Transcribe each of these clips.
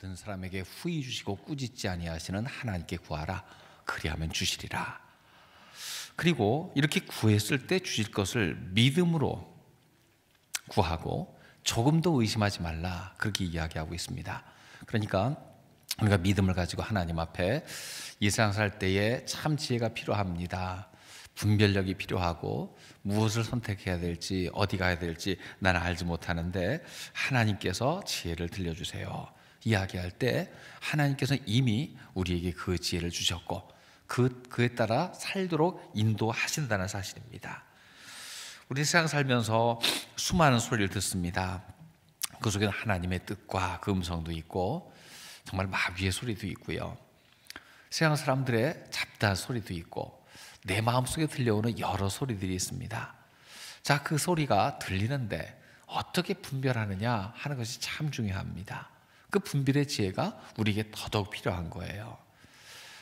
모든 사람에게 후이 주시고 꾸짖지 아니하시는 하나님께 구하라 그리하면 주시리라. 그리고 이렇게 구했을 때 주실 것을 믿음으로 구하고 조금도 의심하지 말라 그렇게 이야기하고 있습니다. 그러니까 우리가 믿음을 가지고 하나님 앞에 이 세상 살 때에 참 지혜가 필요합니다. 분별력이 필요하고 무엇을 선택해야 될지 어디 가야 될지 나는 알지 못하는데 하나님께서 지혜를 들려주세요. 이야기할 때하나님께서 이미 우리에게 그 지혜를 주셨고 그, 그에 따라 살도록 인도하신다는 사실입니다. 우리 세상 살면서 수많은 소리를 듣습니다. 그 속에는 하나님의 뜻과 그 음성도 있고 정말 마귀의 소리도 있고요. 세상 사람들의 잡다한 소리도 있고 내 마음속에 들려오는 여러 소리들이 있습니다. 자, 그 소리가 들리는데 어떻게 분별하느냐 하는 것이 참 중요합니다. 그 분별의 지혜가 우리에게 더더욱 필요한 거예요.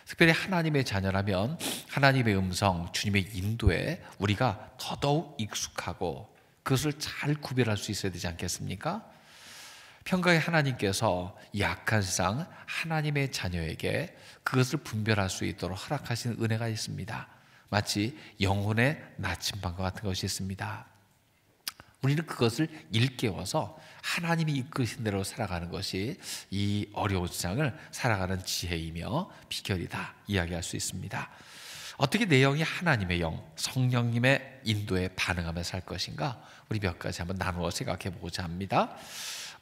특별히 하나님의 자녀라면 하나님의 음성, 주님의 인도에 우리가 더더욱 익숙하고 그것을 잘 구별할 수 있어야 되지 않겠습니까? 평가의 하나님께서 약한 상 하나님의 자녀에게 그것을 분별할 수 있도록 허락하신 은혜가 있습니다. 마치 영혼의 나침반과 같은 것이 있습니다. 우리는 그것을 일깨워서 하나님이 이끄신 대로 살아가는 것이 이 어려운 세상을 살아가는 지혜이며 비결이다 이야기할 수 있습니다. 어떻게 내 영이 하나님의 영, 성령님의 인도에 반응하며 살 것인가? 우리 몇 가지 한번 나누어 생각해 보고자 합니다.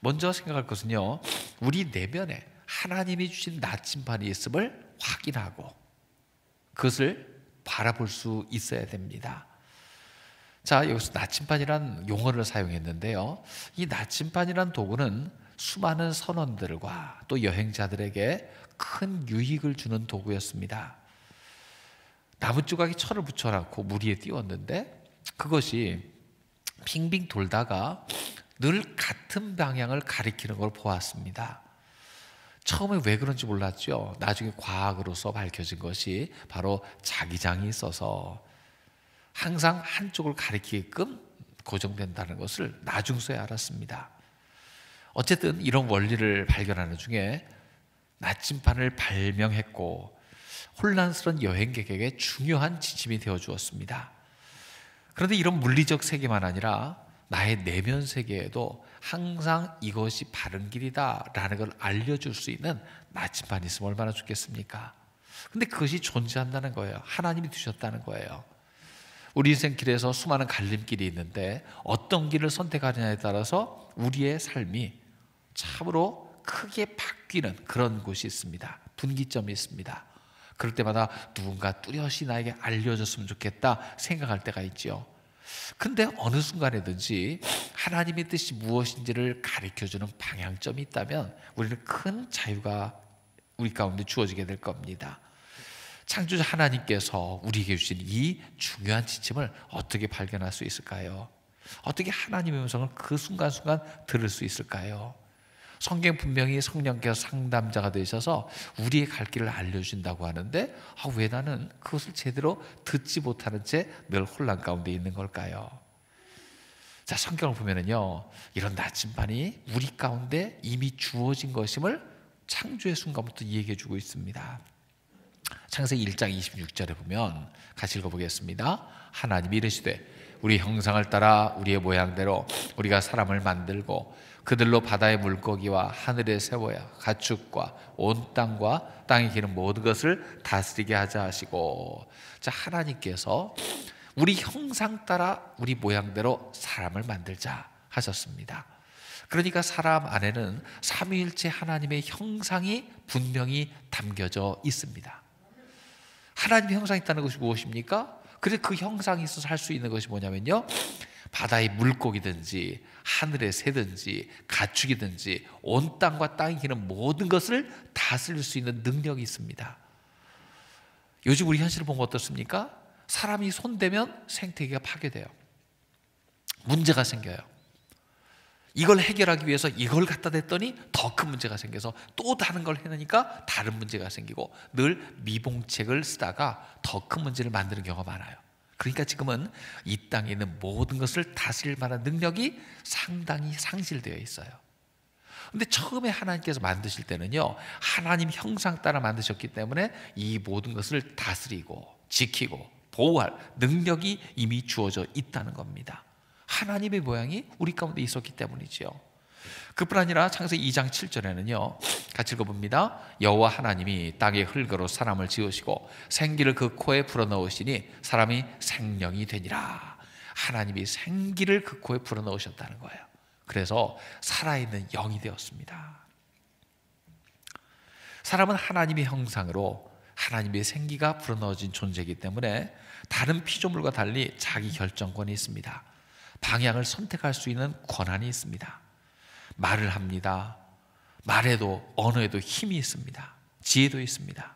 먼저 생각할 것은요, 우리 내면에 하나님이 주신 나침반이 있음을 확인하고 그것을 바라볼 수 있어야 됩니다. 자, 여기서 나침반이란 용어를 사용했는데요. 이 나침반이란 도구는 수많은 선원들과 또 여행자들에게 큰 유익을 주는 도구였습니다. 나무 조각에 철을 붙여놓고 물 위에 띄웠는데 그것이 빙빙 돌다가 늘 같은 방향을 가리키는 걸 보았습니다. 처음에 왜 그런지 몰랐죠. 나중에 과학으로서 밝혀진 것이 바로 자기장이 있어서 항상 한쪽을 가리키게끔 고정된다는 것을 나중서에 알았습니다. 어쨌든 이런 원리를 발견하는 중에 나침판을 발명했고 혼란스러운 여행객에게 중요한 지침이 되어 주었습니다. 그런데 이런 물리적 세계만 아니라 나의 내면 세계에도 항상 이것이 바른 길이다라는 걸 알려줄 수 있는 나침반 있으면 얼마나 좋겠습니까? 근데 그것이 존재한다는 거예요. 하나님이 두셨다는 거예요. 우리 인생길에서 수많은 갈림길이 있는데 어떤 길을 선택하느냐에 따라서 우리의 삶이 참으로 크게 바뀌는 그런 곳이 있습니다. 분기점이 있습니다. 그럴 때마다 누군가 뚜렷이 나에게 알려줬으면 좋겠다 생각할 때가 있지요. 근데 어느 순간에든지 하나님의 뜻이 무엇인지를 가르쳐주는 방향점이 있다면 우리는 큰 자유가 우리 가운데 주어지게 될 겁니다. 창조주 하나님께서 우리에게 주신 이 중요한 지침을 어떻게 발견할 수 있을까요? 어떻게 하나님의 음성을 그 순간순간 들을 수 있을까요? 성경 분명히 성령께서 상담자가 되셔서 우리의 갈 길을 알려준다고 하는데 아, 왜 나는 그것을 제대로 듣지 못하는 채늘 혼란 가운데 있는 걸까요? 자 성경을 보면은요 이런 나침반이 우리 가운데 이미 주어진 것임을 창조의 순간부터 얘기해주고 있습니다. 창세기 1장 26절에 보면 같이 읽어보겠습니다. 하나님이 이르시되 우리 형상을 따라 우리의 모양대로 우리가 사람을 만들고 그들로 바다의 물고기와 하늘의 새워 가축과 온 땅과 땅에 기는 모든 것을 다스리게 하자 하시고 자 하나님께서 우리 형상 따라 우리 모양대로 사람을 만들자 하셨습니다. 그러니까 사람 안에는 삼위일체 하나님의 형상이 분명히 담겨져 있습니다. 하나님의 형상이 있다는 것이 무엇입니까? 그래 그 형상이 있어서 할수 있는 것이 뭐냐면요. 바다의 물고기든지 하늘의 새든지 가축이든지 온 땅과 땅이 기는 모든 것을 다스릴 수 있는 능력이 있습니다. 요즘 우리 현실을 보면 어떻습니까? 사람이 손대면 생태계가 파괴돼요. 문제가 생겨요. 이걸 해결하기 위해서 이걸 갖다 댔더니 더 큰 문제가 생겨서 또 다른 걸 해내니까 다른 문제가 생기고 늘 미봉책을 쓰다가 더 큰 문제를 만드는 경우가 많아요. 그러니까 지금은 이 땅에 있는 모든 것을 다스릴 만한 능력이 상당히 상실되어 있어요. 근데 처음에 하나님께서 만드실 때는요, 하나님 형상 따라 만드셨기 때문에 이 모든 것을 다스리고 지키고 보호할 능력이 이미 주어져 있다는 겁니다. 하나님의 모양이 우리 가운데 있었기 때문이지요. 그뿐 아니라 창세기 2장 7절에는요. 같이 읽어봅니다. 여호와 하나님이 땅의 흙으로 사람을 지으시고 생기를 그 코에 불어넣으시니 사람이 생명이 되니라. 하나님이 생기를 그 코에 불어넣으셨다는 거예요. 그래서 살아있는 영이 되었습니다. 사람은 하나님의 형상으로 하나님의 생기가 불어넣어진 존재이기 때문에 다른 피조물과 달리 자기 결정권이 있습니다. 방향을 선택할 수 있는 권한이 있습니다. 말을 합니다. 말에도 언어에도 힘이 있습니다. 지혜도 있습니다.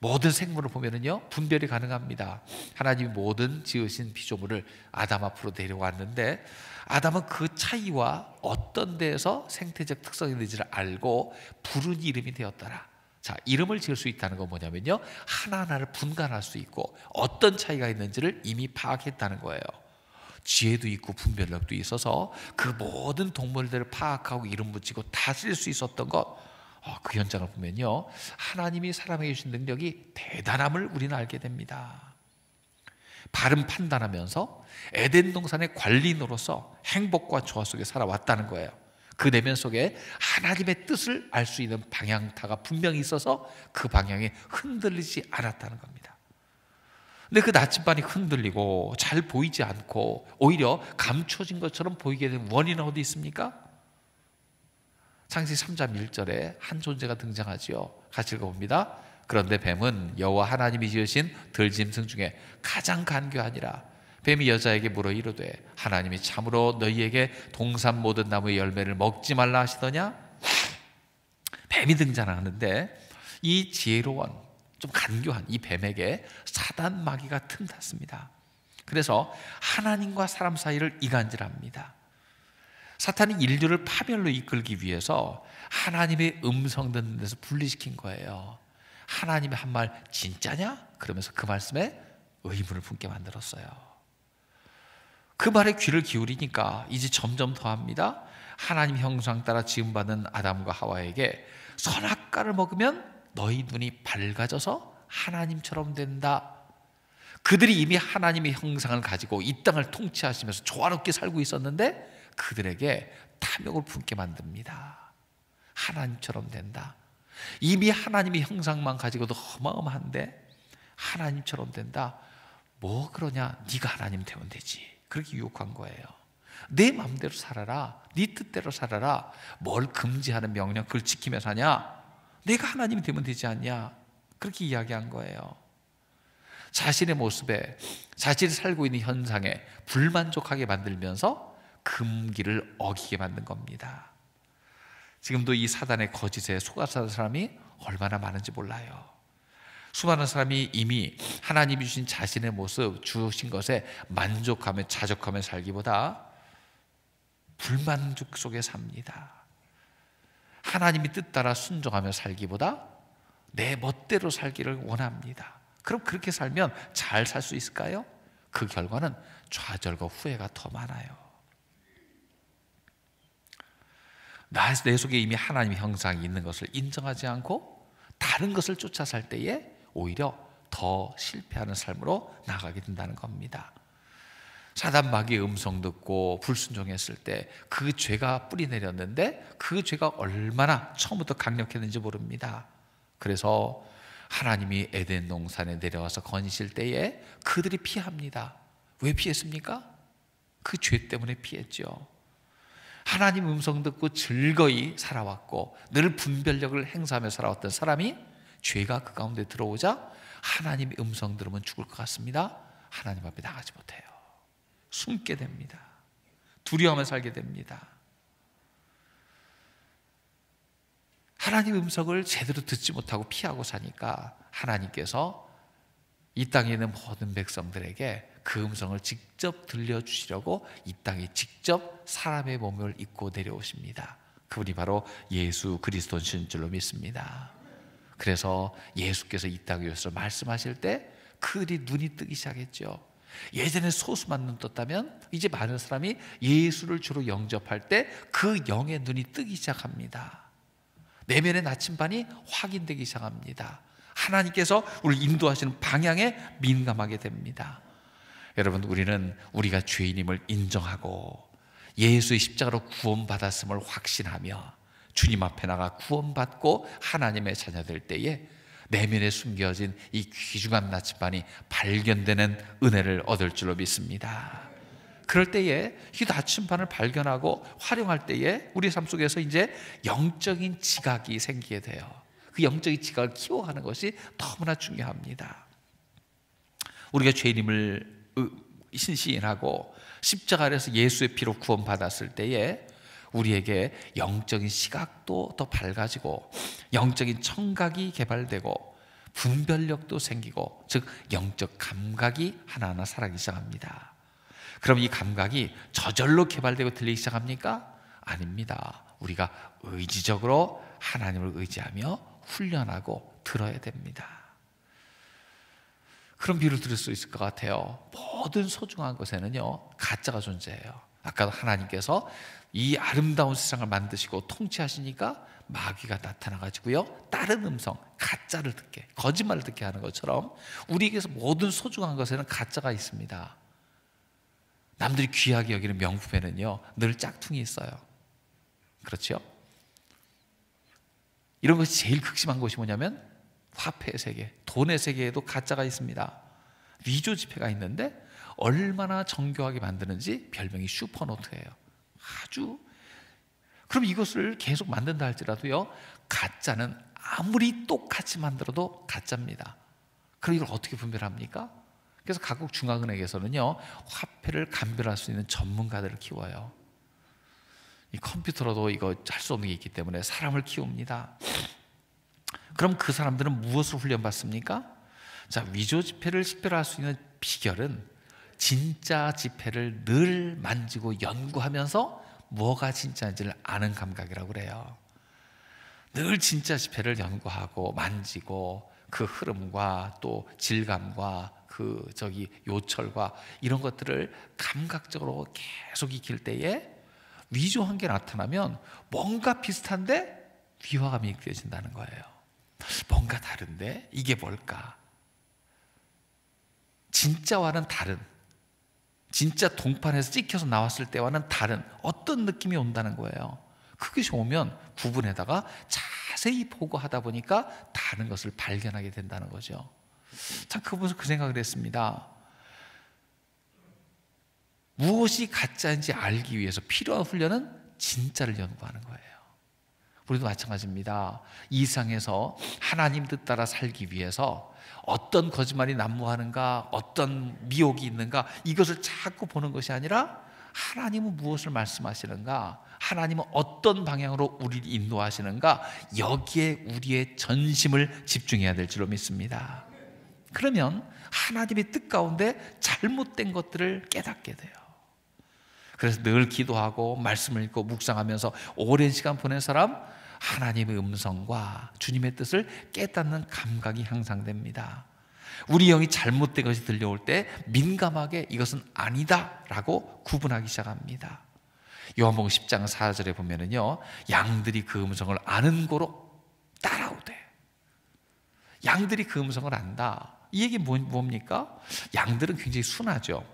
모든 생물을 보면은요 분별이 가능합니다. 하나님이 모든 지으신 피조물을 아담 앞으로 데려왔는데 아담은 그 차이와 어떤 데에서 생태적 특성이 있는지를 알고 부른 이름이 되었더라. 자 이름을 지을 수 있다는 건 뭐냐면요 하나 하나를 분간할 수 있고 어떤 차이가 있는지를 이미 파악했다는 거예요. 지혜도 있고 분별력도 있어서 그 모든 동물들을 파악하고 이름 붙이고 다 쓸 수 있었던 것. 어, 그 현장을 보면요. 하나님이 사람에게 주신 능력이 대단함을 우리는 알게 됩니다. 바른 판단하면서 에덴 동산의 관리인으로서 행복과 조화 속에 살아왔다는 거예요. 그 내면 속에 하나님의 뜻을 알 수 있는 방향타가 분명히 있어서 그 방향에 흔들리지 않았다는 겁니다. 근데 그 나침반이 흔들리고 잘 보이지 않고 오히려 감춰진 것처럼 보이게 된 원인은 어디 있습니까? 창세 3장 1절에 한 존재가 등장하지요. 같이 읽어봅니다. 그런데 뱀은 여호와 하나님이 지으신 들짐승 중에 가장 간교하니라. 뱀이 여자에게 물어 이르되 하나님이 참으로 너희에게 동산 모든 나무의 열매를 먹지 말라 하시더냐? 뱀이 등장하는데 이 지혜로운 좀 간교한 이 뱀에게 사단 마귀가 틈탔습니다. 그래서 하나님과 사람 사이를 이간질합니다. 사탄이 인류를 파멸로 이끌기 위해서 하나님의 음성 듣는 데서 분리시킨 거예요. 하나님의 한 말 진짜냐? 그러면서 그 말씀에 의문을 품게 만들었어요. 그 말에 귀를 기울이니까 이제 점점 더합니다. 하나님 형상 따라 지음받은 아담과 하와에게 선악과를 먹으면 너희 눈이 밝아져서 하나님처럼 된다. 그들이 이미 하나님의 형상을 가지고 이 땅을 통치하시면서 조화롭게 살고 있었는데 그들에게 탐욕을 품게 만듭니다. 하나님처럼 된다. 이미 하나님의 형상만 가지고도 어마어마한데 하나님처럼 된다. 뭐 그러냐? 네가 하나님 되면 되지. 그렇게 유혹한 거예요. 내 마음대로 살아라. 네 뜻대로 살아라. 뭘 금지하는 명령 그걸 지키며 사냐? 내가 하나님이 되면 되지 않냐? 그렇게 이야기한 거예요. 자신의 모습에, 자신이 살고 있는 현상에 불만족하게 만들면서 금기를 어기게 만든 겁니다. 지금도 이 사단의 거짓에 속아사는 사람이 얼마나 많은지 몰라요. 수많은 사람이 이미 하나님이 주신 자신의 모습, 주신 것에 만족하며 자족하며 살기보다 불만족 속에 삽니다. 하나님이 뜻 따라 순종하며 살기보다 내 멋대로 살기를 원합니다. 그럼 그렇게 살면 잘 살 수 있을까요? 그 결과는 좌절과 후회가 더 많아요. 나, 내 속에 이미 하나님의 형상이 있는 것을 인정하지 않고 다른 것을 쫓아 살 때에 오히려 더 실패하는 삶으로 나가게 된다는 겁니다. 사단 마귀의 음성 듣고 불순종했을 때 그 죄가 뿌리 내렸는데 그 죄가 얼마나 처음부터 강력했는지 모릅니다. 그래서 하나님이 에덴 농산에 내려와서 건실 때에 그들이 피합니다. 왜 피했습니까? 그 죄 때문에 피했죠. 하나님 음성 듣고 즐거이 살아왔고 늘 분별력을 행사하며 살아왔던 사람이 죄가 그 가운데 들어오자 하나님 음성 들으면 죽을 것 같습니다. 하나님 앞에 나가지 못해요. 숨게 됩니다. 두려움에 살게 됩니다. 하나님 음성을 제대로 듣지 못하고 피하고 사니까 하나님께서 이 땅에 있는 모든 백성들에게 그 음성을 직접 들려주시려고 이 땅에 직접 사람의 몸을 입고 내려오십니다. 그분이 바로 예수 그리스도신 줄로 믿습니다. 그래서 예수께서 이 땅에 오셔서 말씀하실 때 그들이 눈이 뜨기 시작했죠. 예전에 소수만 눈 떴다면 이제 많은 사람이 예수를 주로 영접할 때 그 영의 눈이 뜨기 시작합니다. 내면의 나침반이 확인되기 시작합니다. 하나님께서 우리를 인도하시는 방향에 민감하게 됩니다. 여러분 우리는 우리가 죄인임을 인정하고 예수의 십자가로 구원받았음을 확신하며 주님 앞에 나가 구원받고 하나님의 자녀 될 때에 내면에 숨겨진 이 귀중한 나침반이 발견되는 은혜를 얻을 줄로 믿습니다. 그럴 때에 이 나침반을 발견하고 활용할 때에 우리 삶 속에서 이제 영적인 지각이 생기게 돼요. 그 영적인 지각을 키워가는 것이 너무나 중요합니다. 우리가 죄인임을 신시인하고 십자가에서 예수의 피로 구원받았을 때에 우리에게 영적인 시각도 더 밝아지고 영적인 청각이 개발되고 분별력도 생기고 즉 영적 감각이 하나하나 살아기 시작합니다. 그럼 이 감각이 저절로 개발되고 들리기 시작합니까? 아닙니다. 우리가 의지적으로 하나님을 의지하며 훈련하고 들어야 됩니다. 그런 비유를 들을 수 있을 것 같아요. 모든 소중한 것에는요, 가짜가 존재해요. 아까도 하나님께서 이 아름다운 세상을 만드시고 통치하시니까 마귀가 나타나가지고요, 다른 음성, 가짜를 듣게, 거짓말을 듣게 하는 것처럼 우리에게서 모든 소중한 것에는 가짜가 있습니다. 남들이 귀하게 여기는 명품에는요, 늘 짝퉁이 있어요. 그렇죠? 이런 것이 제일 극심한 것이 뭐냐면 화폐 세계, 돈의 세계에도 가짜가 있습니다. 위조 지폐가 있는데 얼마나 정교하게 만드는지 별명이 슈퍼노트예요. 아주 그럼 이것을 계속 만든다 할지라도요. 가짜는 아무리 똑같이 만들어도 가짜입니다. 그럼 이걸 어떻게 분별합니까? 그래서 각국 중앙은행에서는요. 화폐를 감별할 수 있는 전문가들을 키워요. 이 컴퓨터로도 이거 할 수 없는 게 있기 때문에 사람을 키웁니다. 그럼 그 사람들은 무엇을 훈련받습니까? 자, 위조 지폐를 식별할 수 있는 비결은 진짜 지폐를 늘 만지고 연구하면서 뭐가 진짜인지를 아는 감각이라고 그래요. 늘 진짜 지폐를 연구하고 만지고 그 흐름과 또 질감과 그 저기 요철과 이런 것들을 감각적으로 계속 익힐 때에 위조한 게 나타나면 뭔가 비슷한데 위화감이 느껴진다는 거예요. 뭔가 다른데 이게 뭘까? 진짜와는 다른 진짜 동판에서 찍혀서 나왔을 때와는 다른 어떤 느낌이 온다는 거예요. 그것이 오면 부분에다가 자세히 보고하다 보니까 다른 것을 발견하게 된다는 거죠. 참 그분은 그 생각을 했습니다. 무엇이 가짜인지 알기 위해서 필요한 훈련은 진짜를 연구하는 거예요. 우리도 마찬가지입니다. 이 세상에서 하나님 뜻 따라 살기 위해서 어떤 거짓말이 난무하는가, 어떤 미혹이 있는가, 이것을 자꾸 보는 것이 아니라 하나님은 무엇을 말씀하시는가, 하나님은 어떤 방향으로 우리를 인도하시는가, 여기에 우리의 전심을 집중해야 될 줄로 믿습니다. 그러면 하나님의 뜻 가운데 잘못된 것들을 깨닫게 돼요. 그래서 늘 기도하고 말씀을 읽고 묵상하면서 오랜 시간 보낸 사람 하나님의 음성과 주님의 뜻을 깨닫는 감각이 향상됩니다. 우리 영이 잘못된 것이 들려올 때 민감하게 이것은 아니다라고 구분하기 시작합니다. 요한복음 10장 4절에 보면은요. 양들이 그 음성을 아는 고로 따라오되. 양들이 그 음성을 안다. 이 얘기 뭐, 뭡니까? 양들은 굉장히 순하죠.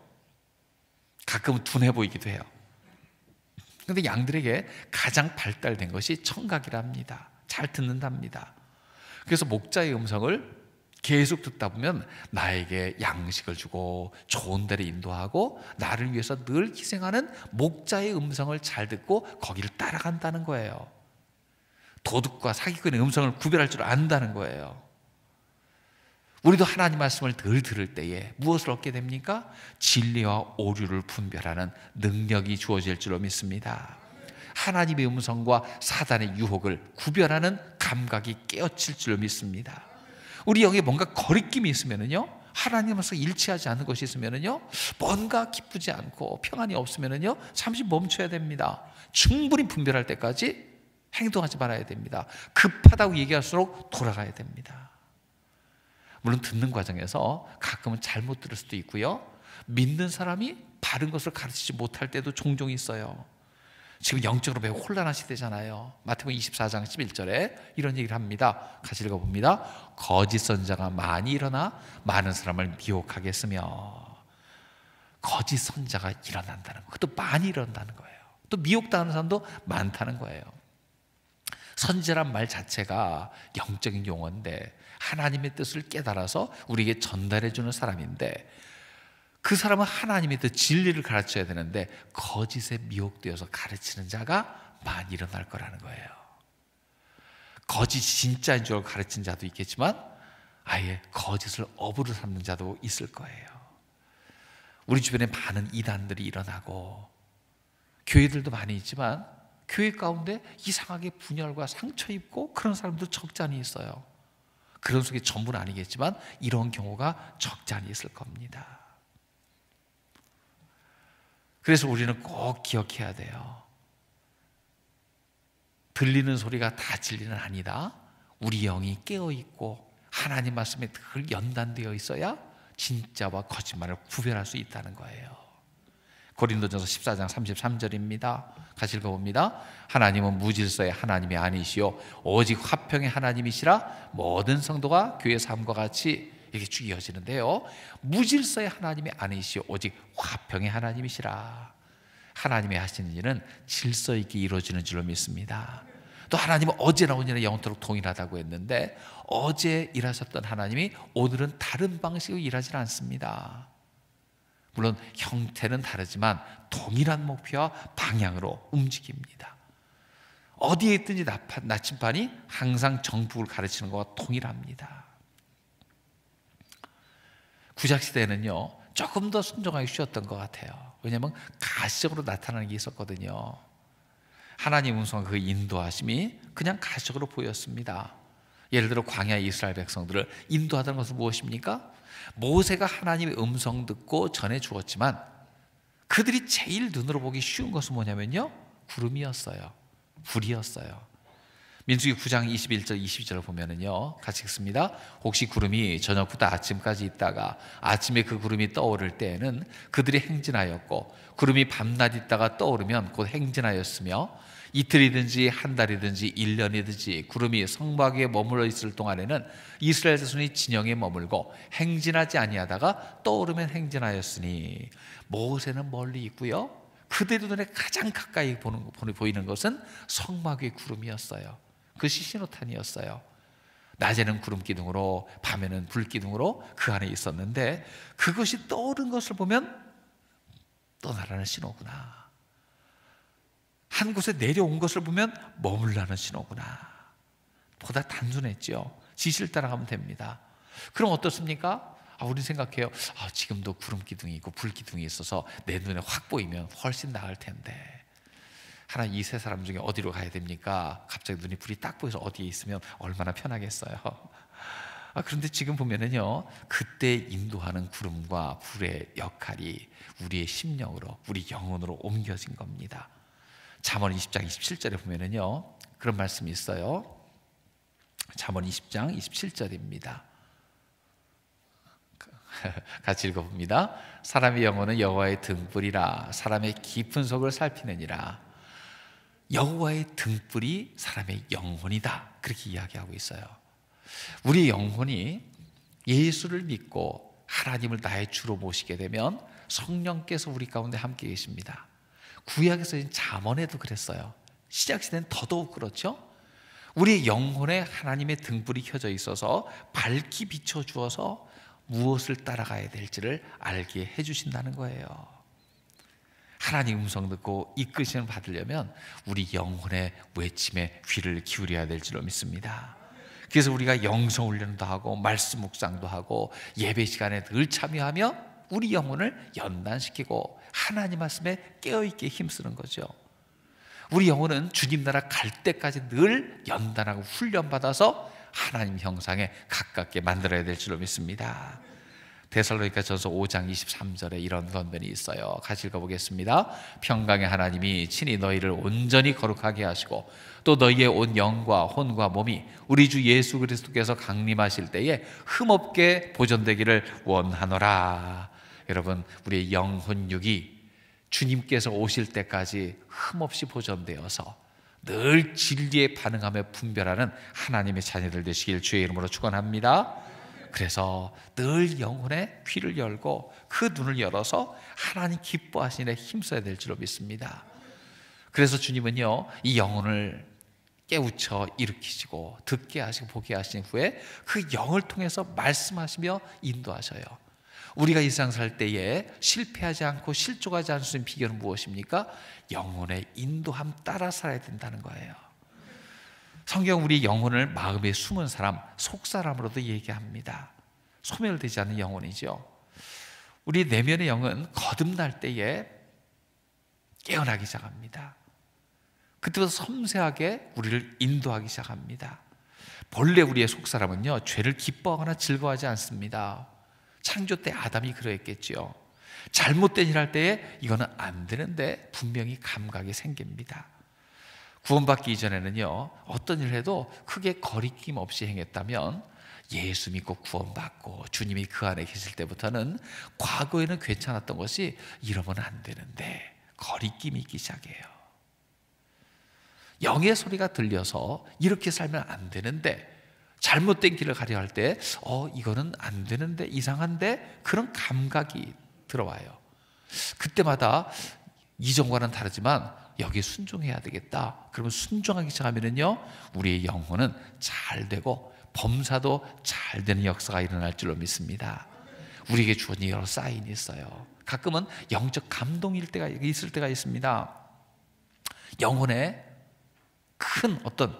가끔 둔해 보이기도 해요. 근데 양들에게 가장 발달된 것이 청각이랍니다. 잘 듣는답니다. 그래서 목자의 음성을 계속 듣다 보면 나에게 양식을 주고 좋은 데를 인도하고 나를 위해서 늘 희생하는 목자의 음성을 잘 듣고 거기를 따라간다는 거예요. 도둑과 사기꾼의 음성을 구별할 줄 안다는 거예요. 우리도 하나님 말씀을 덜 들을 때에 무엇을 얻게 됩니까? 진리와 오류를 분별하는 능력이 주어질 줄로 믿습니다. 하나님의 음성과 사단의 유혹을 구별하는 감각이 깨어질 줄로 믿습니다. 우리 영에 뭔가 거리낌이 있으면요. 하나님으로서 일치하지 않는 것이 있으면요. 뭔가 기쁘지 않고 평안이 없으면요. 잠시 멈춰야 됩니다. 충분히 분별할 때까지 행동하지 말아야 됩니다. 급하다고 얘기할수록 돌아가야 됩니다. 물론 듣는 과정에서 가끔은 잘못 들을 수도 있고요. 믿는 사람이 바른 것을 가르치지 못할 때도 종종 있어요. 지금 영적으로 매우 혼란한 시대잖아요. 마태복음 24장 11절에 이런 얘기를 합니다. 같이 읽어봅니다. 거짓 선자가 많이 일어나 많은 사람을 미혹하게 했으며 거짓 선자가 일어난다는 것도 많이 일어난다는 거예요. 또 미혹당하는 사람도 많다는 거예요. 선제란 말 자체가 영적인 용어인데 하나님의 뜻을 깨달아서 우리에게 전달해 주는 사람인데 그 사람은 하나님의 뜻 진리를 가르쳐야 되는데 거짓에 미혹되어서 가르치는 자가 많이 일어날 거라는 거예요. 거짓 진짜인 줄 가르친 자도 있겠지만 아예 거짓을 업으로 삼는 자도 있을 거예요. 우리 주변에 많은 이단들이 일어나고 교회들도 많이 있지만 교회 가운데 이상하게 분열과 상처 입고 그런 사람도 적잖이 있어요. 그런 속에 전부는 아니겠지만 이런 경우가 적잖이 있을 겁니다. 그래서 우리는 꼭 기억해야 돼요. 들리는 소리가 다 진리는 아니다. 우리 영이 깨어 있고 하나님 말씀에 늘 연단되어 있어야 진짜와 거짓말을 구별할 수 있다는 거예요. 고린도전서 14장 33절입니다. 같이 읽어봅니다. 하나님은 무질서의 하나님이 아니시요 오직 화평의 하나님이시라 모든 성도가 교회 삶과 같이 이렇게 쭉 이어지는데요. 무질서의 하나님이 아니시요 오직 화평의 하나님이시라. 하나님의 하시는 일은 질서 있게 이루어지는 줄로 믿습니다. 또 하나님은 어제나 오늘이나 영원토록 동일하다고 했는데 어제 일하셨던 하나님이 오늘은 다른 방식으로 일하지 않습니다. 물론 형태는 다르지만 동일한 목표와 방향으로 움직입니다. 어디에 있든지 나침판이 항상 정북을 가르치는 것과 동일합니다. 구작시대에는요, 조금 더 순종하기 쉬웠던 것 같아요. 왜냐하면 가시으로 나타나는 게 있었거든요. 하나님 운송한 그 인도하심이 그냥 가시으로 보였습니다. 예를 들어 광야 이스라엘 백성들을 인도하던 것은 무엇입니까? 모세가 하나님의 음성 듣고 전해 주었지만 그들이 제일 눈으로 보기 쉬운 것은 뭐냐면요. 구름이었어요. 불이었어요. 민수기 9장 21절 22절을 보면은요 같이 읽습니다 혹시 구름이 저녁부터 아침까지 있다가 아침에 그 구름이 떠오를 때에는 그들이 행진하였고 구름이 밤낮 있다가 떠오르면 곧 행진하였으며 이틀이든지 한 달이든지 1년이든지 구름이 성막 에 머물러 있을 동안에는 이스라엘 자손이 진영에 머물고 행진하지 아니하다가 떠오르면 행진하였으니 모세는 멀리 있고요. 그들의 눈에 가장 가까이 보는, 보이는 것은 성막의 구름이었어요. 그것이 신호탄이었어요. 낮에는 구름 기둥으로 밤에는 불 기둥으로 그 안에 있었는데 그것이 떠오른 것을 보면 떠나라는 신호구나. 한 곳에 내려온 것을 보면 머물라는 신호구나. 보다 단순했죠. 지시를 따라가면 됩니다. 그럼 어떻습니까? 아, 우리 생각해요. 아, 지금도 구름 기둥이 있고 불 기둥이 있어서 내 눈에 확 보이면 훨씬 나을 텐데. 하나 이 세 사람 중에 어디로 가야 됩니까? 갑자기 눈이 불이 딱 보여서 어디에 있으면 얼마나 편하겠어요. 아, 그런데 지금 보면은요, 그때 인도하는 구름과 불의 역할이 우리의 심령으로, 우리 영혼으로 옮겨진 겁니다. 잠언 20장 27절에 보면은요. 그런 말씀이 있어요. 잠언 20장 27절입니다. 같이 읽어봅니다. 사람의 영혼은 여호와의 등불이라 사람의 깊은 속을 살피느니라. 여호와의 등불이 사람의 영혼이다. 그렇게 이야기하고 있어요. 우리 영혼이 예수를 믿고 하나님을 나의 주로 모시게 되면 성령께서 우리 가운데 함께 계십니다. 구약에서 잠언에도 그랬어요. 시작 시대는 더더욱 그렇죠. 우리 영혼에 하나님의 등불이 켜져 있어서 밝히 비춰 주어서 무엇을 따라가야 될지를 알게 해 주신다는 거예요. 하나님 음성 듣고 이끄심을 받으려면 우리 영혼의 외침에 귀를 기울여야 될 줄로 믿습니다. 그래서 우리가 영성 훈련도 하고 말씀 묵상도 하고 예배 시간에 늘 참여하며 우리 영혼을 연단시키고 하나님 말씀에 깨어있게 힘쓰는 거죠. 우리 영혼은 주님 나라 갈 때까지 늘 연단하고 훈련받아서 하나님 형상에 가깝게 만들어야 될 줄로 믿습니다. 데살로니가 전서 5장 23절에 이런 권면이 있어요. 같이 읽어보겠습니다. 평강의 하나님이 친히 너희를 온전히 거룩하게 하시고 또 너희의 온 영과 혼과 몸이 우리 주 예수 그리스도께서 강림하실 때에 흠없게 보존되기를 원하노라. 여러분 우리의 영혼육이 주님께서 오실 때까지 흠없이 보존되어서 늘 진리에 반응하며 분별하는 하나님의 자녀들 되시길 주의 이름으로 축원합니다. 그래서 늘 영혼의 귀를 열고 그 눈을 열어서 하나님 기뻐하시는 힘써야 될 줄로 믿습니다. 그래서 주님은요 이 영혼을 깨우쳐 일으키시고 듣게 하시고 보게 하신 후에 그 영을 통해서 말씀하시며 인도하셔요. 우리가 일상 살 때에 실패하지 않고 실족하지 않을 수 있는 비결은 무엇입니까? 영혼의 인도함 따라 살아야 된다는 거예요. 성경 우리 영혼을 마음에 숨은 사람, 속 사람으로도 얘기합니다. 소멸되지 않는 영혼이죠. 우리 내면의 영은 거듭날 때에 깨어나기 시작합니다. 그때부터 섬세하게 우리를 인도하기 시작합니다. 본래 우리의 속 사람은요, 죄를 기뻐하거나 즐거워하지 않습니다. 창조 때 아담이 그러했겠지요. 잘못된 일 할 때에 이거는 안 되는데 분명히 감각이 생깁니다. 구원받기 이전에는요, 어떤 일 해도 크게 거리낌 없이 행했다면 예수 믿고 구원받고 주님이 그 안에 계실 때부터는 과거에는 괜찮았던 것이 이러면 안 되는데 거리낌이 있기 시작해요. 영의 소리가 들려서 이렇게 살면 안 되는데 잘못된 길을 가려 할 때, 어, 이거는 안 되는데, 이상한데, 그런 감각이 들어와요. 그때마다 이전과는 다르지만, 여기에 순종해야 되겠다. 그러면 순종하기 시작하면요 우리의 영혼은 잘 되고, 범사도 잘 되는 역사가 일어날 줄로 믿습니다. 우리에게 주어진 여러 사인이 있어요. 가끔은 영적 감동일 때가 있을 때가 있습니다. 영혼에 큰 어떤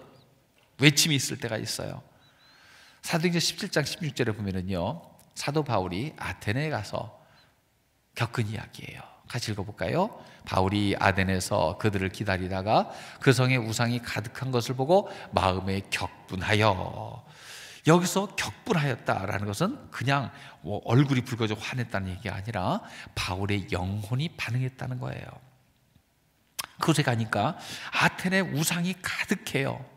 외침이 있을 때가 있어요. 사도행전 17장 16절에 보면은요. 사도 바울이 아테네에 가서 겪은 이야기예요. 같이 읽어볼까요? 바울이 아덴에서 그들을 기다리다가 그 성에 우상이 가득한 것을 보고 마음에 격분하여 여기서 격분하였다라는 것은 그냥 뭐 얼굴이 붉어져 화냈다는 얘기가 아니라 바울의 영혼이 반응했다는 거예요. 그곳에 가니까 아테네 우상이 가득해요.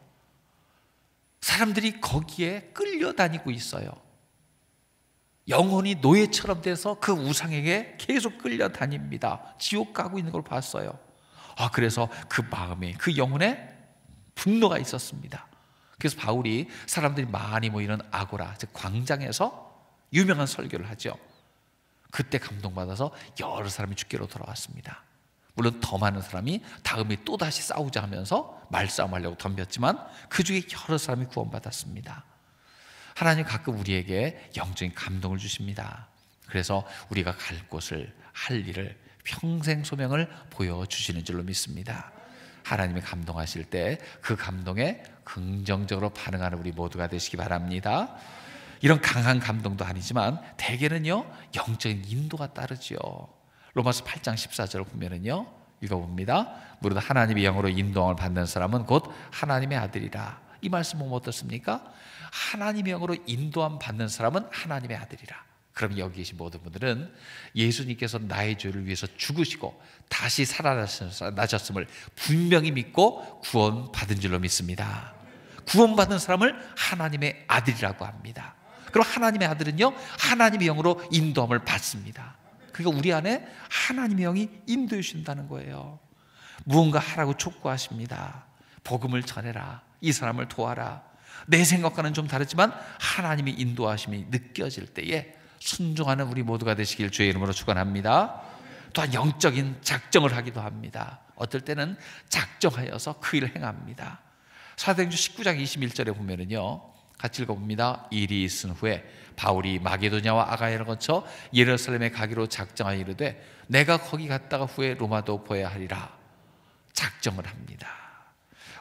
사람들이 거기에 끌려다니고 있어요. 영혼이 노예처럼 돼서 그 우상에게 계속 끌려다닙니다. 지옥 가고 있는 걸 봤어요. 아, 그래서 그 마음에, 그 영혼에 분노가 있었습니다. 그래서 바울이 사람들이 많이 모이는 아고라, 즉 광장에서 유명한 설교를 하죠. 그때 감동받아서 여러 사람이 죽기로 돌아왔습니다. 물론 더 많은 사람이 다음에 또다시 싸우자 하면서 말싸움하려고 덤볐지만 그 중에 여러 사람이 구원받았습니다. 하나님 가끔 우리에게 영적인 감동을 주십니다. 그래서 우리가 갈 곳을 할 일을 평생 소명을 보여주시는 줄로 믿습니다. 하나님이 감동하실 때 그 감동에 긍정적으로 반응하는 우리 모두가 되시기 바랍니다. 이런 강한 감동도 아니지만 대개는요 영적인 인도가 따르지요. 로마서 8장 14절을 보면은요. 읽어봅니다. 무릇 하나님의 영으로 인도함을 받는 사람은 곧 하나님의 아들이라. 이 말씀 보면 어떻습니까? 하나님의 영으로 인도함 받는 사람은 하나님의 아들이라. 그럼 여기 계신 모든 분들은 예수님께서 나의 죄를 위해서 죽으시고 다시 살아나셨음을 분명히 믿고 구원받은 줄로 믿습니다. 구원받은 사람을 하나님의 아들이라고 합니다. 그럼 하나님의 아들은요, 하나님의 영으로 인도함을 받습니다. 그러니까 우리 안에 하나님의 영이 인도해 주신다는 거예요. 무언가 하라고 촉구하십니다. 복음을 전해라. 이 사람을 도와라. 내 생각과는 좀 다르지만 하나님의 인도하심이 느껴질 때에 순종하는 우리 모두가 되시길 주의 이름으로 축원합니다. 또한 영적인 작정을 하기도 합니다. 어떨 때는 작정하여서 그 일을 행합니다. 사도행전 19장 21절에 보면은요. 같이 읽어봅니다. 일이 있은 후에 바울이 마게도냐와 아가야를 거쳐 예루살렘에 가기로 작정하여 이르되 내가 거기 갔다가 후에 로마도 보야 하리라 작정을 합니다.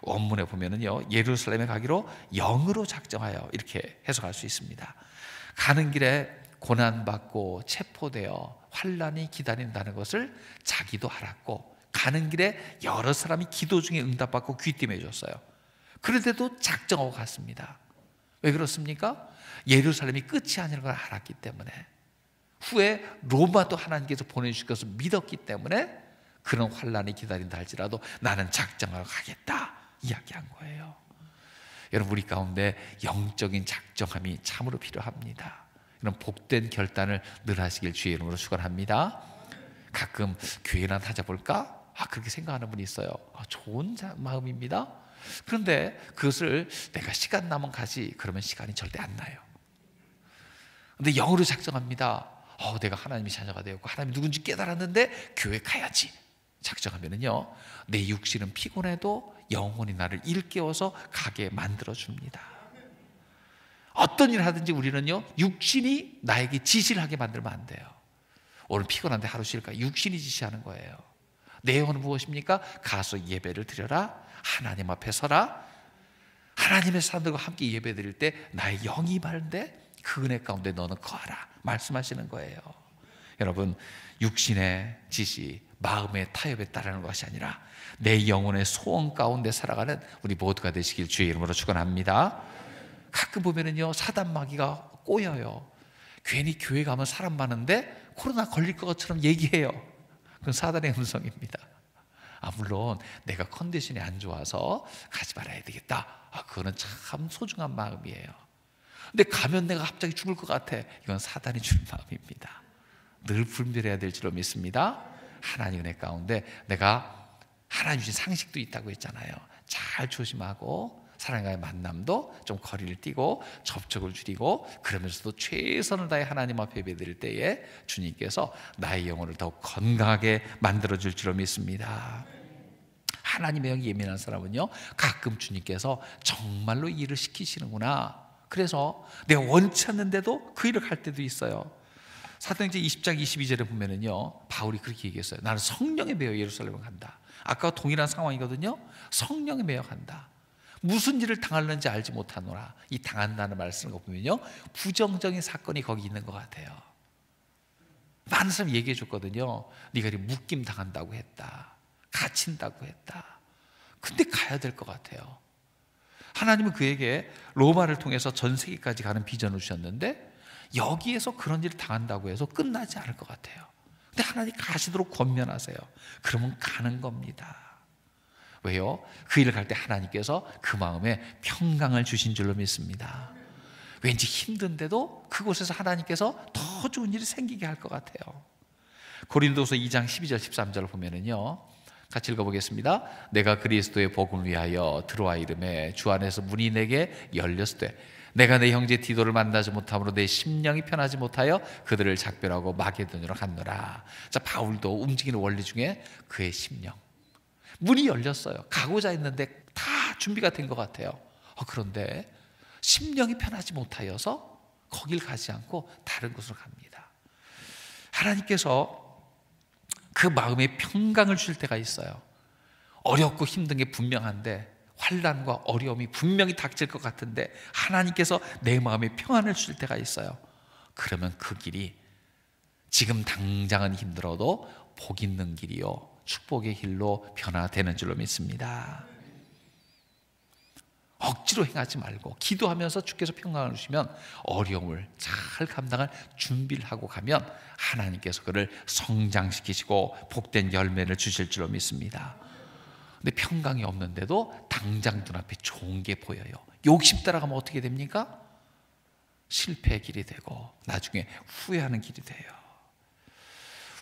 원문에 보면은요 예루살렘에 가기로 영으로 작정하여 이렇게 해석할 수 있습니다. 가는 길에 고난 받고 체포되어 환란이 기다린다는 것을 자기도 알았고 가는 길에 여러 사람이 기도 중에 응답받고 귀띔해 줬어요. 그런데도 작정하고 갔습니다. 왜 그렇습니까? 예루살렘이 끝이 아닌 걸 알았기 때문에 후에 로마도 하나님께서 보내주실 것을 믿었기 때문에 그런 환란이 기다린다 할지라도 나는 작정하고 가겠다 이야기한 거예요. 여러분 우리 가운데 영적인 작정함이 참으로 필요합니다. 이런 복된 결단을 늘 하시길 주의 이름으로 축원합니다. 가끔 교회나 찾아볼까? 그렇게 생각하는 분이 있어요. 아, 좋은 마음입니다. 그런데 그것을 내가 시간 남은 가지 그러면 시간이 절대 안 나요. 근데 영으로 작정합니다. 어, 내가 하나님이 자녀가 되었고 하나님 누군지 깨달았는데 교회 가야지. 작정하면은요. 내 육신은 피곤해도 영혼이 나를 일깨워서 가게 만들어 줍니다. 어떤 일 하든지 우리는요. 육신이 나에게 지시를 하게 만들면 안 돼요. 오늘 피곤한데 하루 쉴까? 육신이 지시하는 거예요. 내용은 무엇입니까? 가서 예배를 드려라. 하나님 앞에 서라. 하나님의 사람들과 함께 예배 드릴 때 나의 영이 바른데 그 은혜 가운데 너는 거하라. 말씀하시는 거예요. 여러분, 육신의 지시, 마음의 타협에 따르는 것이 아니라 내 영혼의 소원 가운데 살아가는 우리 모두가 되시길 주의 이름으로 축원합니다. 가끔 보면은요 사단 마귀가 꼬여요. 괜히 교회 가면 사람 많은데 코로나 걸릴 것처럼 얘기해요. 그건 사단의 음성입니다. 아, 물론 내가 컨디션이 안 좋아서 가지 말아야 되겠다. 아, 그거는 참 소중한 마음이에요. 근데 가면 내가 갑자기 죽을 것 같아. 이건 사단이 줄 마음입니다. 늘 분별해야 될 줄로 믿습니다. 하나님 은혜 가운데 내가 하나님 주신 상식도 있다고 했잖아요. 잘 조심하고 사람과의 만남도 좀 거리를 띄고 접촉을 줄이고 그러면서도 최선을 다해 하나님 앞에 예배드릴 때에 주님께서 나의 영혼을 더욱 건강하게 만들어 줄 줄로 믿습니다. 하나님의 영이 예민한 사람은요 가끔 주님께서 정말로 일을 시키시는구나. 그래서 내가 원치 않는데도 그 일을 갈 때도 있어요. 사도행전 20장 22절에 보면은요 바울이 그렇게 얘기했어요. 나는 성령의 매여 예루살렘을 간다. 아까 동일한 상황이거든요. 성령의 매여 간다. 무슨 일을 당하는지 알지 못하노라. 이 당한다는 말씀을 보면요. 부정적인 사건이 거기 있는 것 같아요. 많은 사람이 얘기해 줬거든요. 네가 이렇게 묶임 당한다고 했다. 갇힌다고 했다. 근데 가야 될 것 같아요. 하나님은 그에게 로마를 통해서 전 세계까지 가는 비전을 주셨는데 여기에서 그런 일을 당한다고 해서 끝나지 않을 것 같아요. 근데 하나님 가시도록 권면하세요. 그러면 가는 겁니다. 왜요? 그 일을 갈 때 하나님께서 그 마음에 평강을 주신 줄로 믿습니다. 왠지 힘든데도 그곳에서 하나님께서 더 좋은 일이 생기게 할 것 같아요. 고린도서 2장 12절 13절을 보면은요. 같이 읽어보겠습니다. 내가 그리스도의 복음을 위하여 들어와 이름에 주 안에서 문이 내게 열렸으되 내가 내 형제 디도를 만나지 못함으로 내 심령이 편하지 못하여 그들을 작별하고 마게도니로 갔노라. 자 바울도 움직이는 원리 중에 그의 심령 문이 열렸어요. 가고자 했는데 다 준비가 된 것 같아요. 어, 그런데 심령이 편하지 못하여서 거길 가지 않고 다른 곳으로 갑니다. 하나님께서 그 마음에 평강을 주실 때가 있어요. 어렵고 힘든 게 분명한데 환란과 어려움이 분명히 닥칠 것 같은데 하나님께서 내 마음에 평안을 주실 때가 있어요. 그러면 그 길이 지금 당장은 힘들어도 복 있는 길이요. 축복의 길로 변화되는 줄로 믿습니다. 억지로 행하지 말고 기도하면서 주께서 평강을 주시면 어려움을 잘 감당할 준비를 하고 가면 하나님께서 그를 성장시키시고 복된 열매를 주실 줄로 믿습니다. 근데 평강이 없는데도 당장 눈앞에 좋은 게 보여요. 욕심 따라가면 어떻게 됩니까? 실패의 길이 되고 나중에 후회하는 길이 돼요.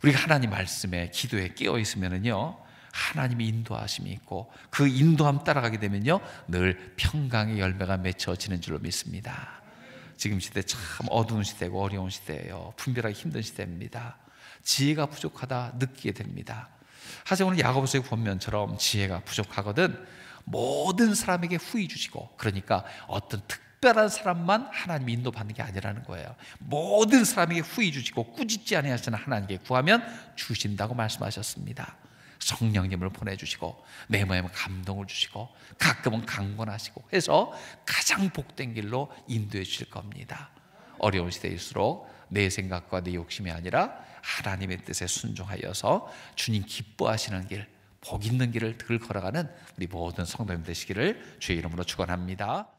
우리가 하나님 말씀에 기도에 깨어 있으면은요. 하나님이 인도하심이 있고 그 인도함 따라가게 되면요. 늘 평강의 열매가 맺혀지는 줄로 믿습니다. 지금 시대 참 어두운 시대고 어려운 시대예요. 분별하기 힘든 시대입니다. 지혜가 부족하다 느끼게 됩니다. 하지만 오늘 야고보서의 본면처럼 지혜가 부족하거든 모든 사람에게 후이 주시고 그러니까 어떤 특 특별한 사람만 하나님 인도받는 게 아니라는 거예요. 모든 사람에게 후이 주시고 꾸짖지 아니하시는 하나님께 구하면 주신다고 말씀하셨습니다. 성령님을 보내주시고 내마에 감동을 주시고 가끔은 강건하시고 해서 가장 복된 길로 인도해 주실 겁니다. 어려운 시대일수록 내 생각과 내 욕심이 아니라 하나님의 뜻에 순종하여서 주님 기뻐하시는 길, 복 있는 길을 늘 걸어가는 우리 모든 성도님 되시기를 주의 이름으로 축원합니다.